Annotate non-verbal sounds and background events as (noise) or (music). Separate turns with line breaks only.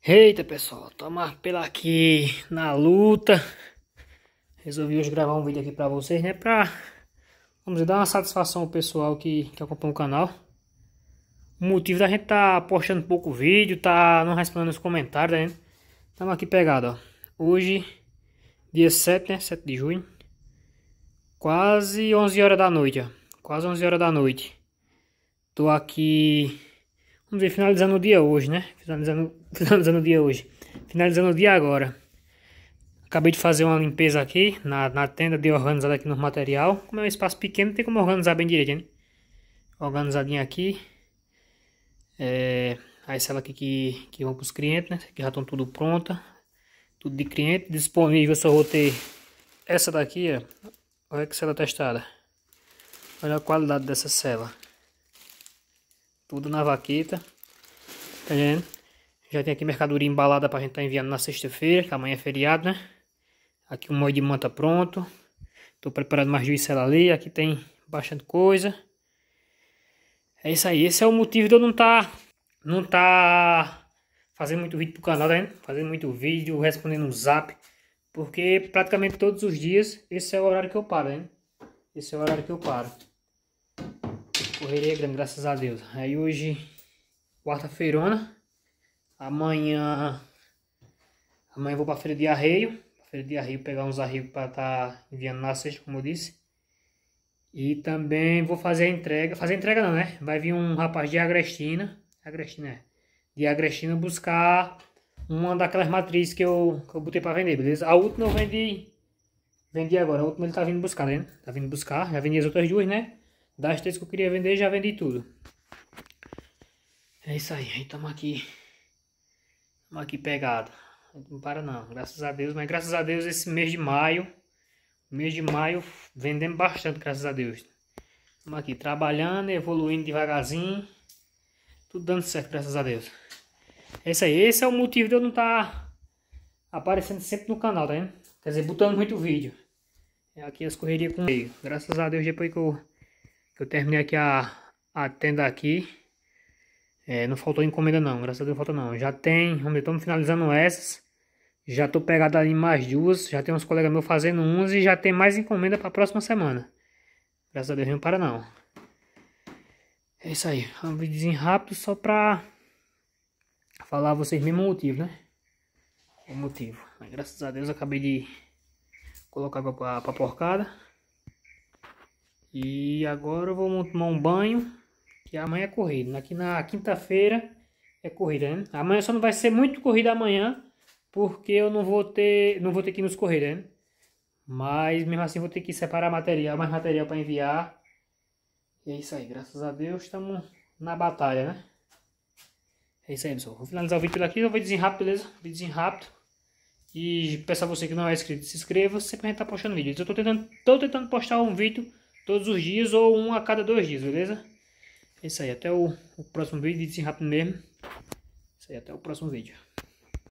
Eita pessoal, toma pela aqui na luta. Resolvi hoje gravar um vídeo aqui pra vocês, né? Pra vamos dar uma satisfação ao pessoal que, que acompanha o canal. O motivo da gente tá postando pouco vídeo, tá não respondendo os comentários, né? Tamo aqui pegado, ó. Hoje, dia 7, né? 7 de junho. Quase 11 horas da noite, ó. Quase 11 horas da noite. Tô aqui Vamos ver, finalizando o dia hoje, né? Finalizando, (laughs) finalizando o dia hoje. Finalizando o dia agora. Acabei de fazer uma limpeza aqui na, na tenda, de organizada aqui no material. Como é um espaço pequeno, tem como organizar bem direito, né? Organizadinha aqui. É, a sala aqui que, que vão para os clientes, né? Que já estão tudo pronta. Tudo de cliente. Disponível, Eu só vou ter essa daqui, ó. Olha que cela testada. Olha a qualidade dessa cela. Tudo na vaqueta. Tá vendo? Já tem aqui mercadoria embalada pra gente tá enviando na sexta-feira, que amanhã é feriado, né? Aqui o molho de manta pronto. Tô preparando mais juízo ali. Aqui tem bastante coisa. É isso aí. Esse é o motivo de eu não tá... Não tá... Fazendo muito vídeo pro canal, tá vendo? Fazendo muito vídeo, respondendo um zap. Porque praticamente todos os dias, esse é o horário que eu paro, hein? Tá esse é o horário que eu paro correria grande, graças a Deus. Aí hoje, quarta-feirona. Amanhã. Amanhã vou pra feira de arreio. Feira de arreio, pegar uns arreios pra estar tá enviando na sexta, como eu disse. E também vou fazer a entrega. Fazer a entrega não, né? Vai vir um rapaz de Agrestina. Agrestina é. De Agrestina buscar uma daquelas matrizes que eu, que eu botei pra vender, beleza? A última eu vendi. Vendi agora. A última ele tá vindo buscar, né? Tá vindo buscar. Já vendi as outras duas, né? Das três que eu queria vender, já vendi tudo. É isso aí, estamos aqui. Estamos aqui pegado. Não para não, graças a Deus. Mas graças a Deus esse mês de maio. Mês de maio vendemos bastante, graças a Deus. Estamos aqui trabalhando, evoluindo devagarzinho. Tudo dando certo, graças a Deus. É isso aí, esse é o motivo de eu não estar tá aparecendo sempre no canal, tá vendo? Quer dizer, botando muito vídeo. É aqui as correrias com meio. Graças a Deus depois que eu eu terminei aqui a, a tenda aqui. É, não faltou encomenda não, graças a Deus não falta não. Já tem, estamos finalizando essas. Já tô pegado ali mais duas, já tem uns colegas meus fazendo uns e já tem mais encomenda para a próxima semana. Graças a Deus não para não. É isso aí, um vídeo rápido só pra falar a vocês mesmo o motivo, né? O motivo. Mas, graças a Deus acabei de colocar para a porcada. E agora eu vou tomar um banho, que amanhã é corrida. Aqui na quinta-feira é corrida, né? Amanhã só não vai ser muito corrida amanhã, porque eu não vou ter, não vou ter que ir nos correr, né? Mas mesmo assim vou ter que separar material, mais material para enviar. E é isso aí, graças a Deus estamos na batalha, né? É isso aí, pessoal. Vou finalizar o vídeo aqui, eu vou desenhar, rápido, beleza? Vídeozinho rápido. E peço a você que não é inscrito, se inscreva, sempre a gente tá postando vídeos. Eu tô tentando, tô tentando postar um vídeo todos os dias ou um a cada dois dias, beleza? É isso aí, até o, o próximo vídeo, assim rápido mesmo. É isso aí, até o próximo vídeo.